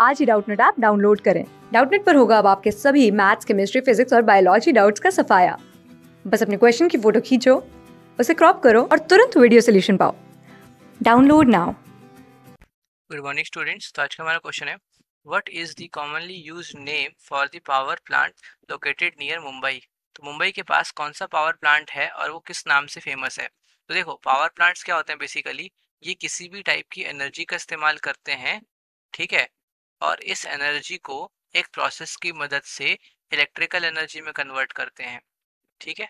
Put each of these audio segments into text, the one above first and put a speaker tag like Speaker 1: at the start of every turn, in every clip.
Speaker 1: आज ही Doubtnut app download करें डाउटनेट पर होगा अब आपके सभी मैथ्स केमिस्ट्री फिजिक्स और बायोलॉजी डाउट्स का सफाया बस अपने क्वेश्चन की फोटो खींचो उसे क्रॉप करो और तुरंत वीडियो सोल्यूशन पाओ download now
Speaker 2: good morning students तो आज का हमारा क्वेश्चन है what is the commonly use name for the power plant located near Mumbai तो मुंबई के पास कौन सा पावर प्लांट है और वो किस नाम से फेमस है तो देखो पावर प्लांट्स क्या होते हैं बेसिकली ये किसी भी टाइप की एनर्जी का इस्तेमाल करते हैं ठीक है और इस एनर्जी को एक प्रोसेस की मदद से इलेक्ट्रिकल एनर्जी में कन्वर्ट करते हैं ठीक है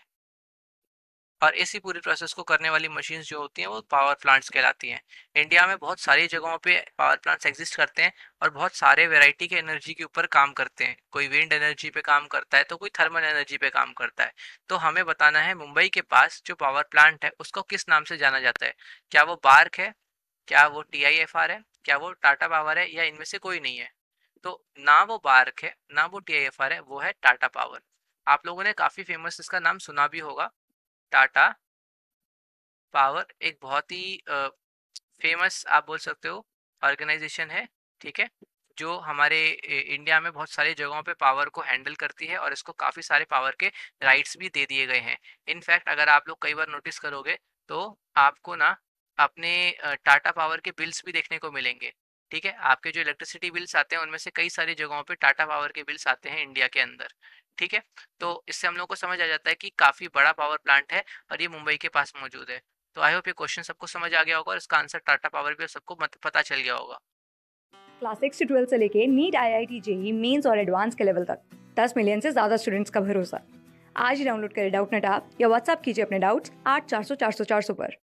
Speaker 2: और इसी पूरी प्रोसेस को करने वाली मशीन्स जो होती हैं वो पावर प्लांट्स कहलाती हैं इंडिया में बहुत सारी जगहों पे पावर प्लांट्स एग्जिस्ट करते हैं और बहुत सारे वैरायटी के एनर्जी के ऊपर काम करते हैं कोई विंड एनर्जी पे काम करता है तो कोई थर्मल एनर्जी पे काम करता है तो हमें बताना है मुंबई के पास जो पावर प्लांट है उसको किस नाम से जाना जाता है क्या वो बार्क है क्या वो टी आई एफ आर है क्या वो टाटा पावर है या इनमें से कोई नहीं है तो ना वो बार्क है ना वो टी आई एफ आर है वो है टाटा पावर आप लोगों ने काफ़ी फेमस इसका नाम सुना भी होगा टाटा पावर एक बहुत ही फेमस आप बोल सकते हो ऑर्गेनाइजेशन है ठीक है जो हमारे इंडिया में बहुत सारी जगहों पे पावर को हैंडल करती है और इसको काफ़ी सारे पावर के राइट्स भी दे दिए गए हैं इनफैक्ट अगर आप लोग कई बार नोटिस करोगे तो आपको ना आपने टाटा पावर के बिल्स भी देखने को मिलेंगे ठीक है आपके जो इलेक्ट्रिसिटी बिल्स आते हैं उनमें से कई सारी जगहों पे टाटा पावर के बिल्स आते हैं इंडिया के अंदर ठीक है तो इससे हम लोग को समझ आ जाता है कि काफ़ी बड़ा पावर प्लांट है और ये मुंबई के पास मौजूद है तो आई होप ये क्वेश्चन सबको समझ आ गया होगा और इसका आंसर टाटा पावर भी सबको पता चल गया होगा
Speaker 1: क्लास सिक्स से ट्वेल्थ से लेके NEET I I T JEE mains और एडवांस के लेवल तक दस मिलियन से ज़्यादा स्टूडेंट्स का भरोसा आज ही डाउनलोड करें डाउट नेट आप या व्हाट्सअप कीजिए अपने डाउट्स आठ चार सौ चार सौ चार सौ पर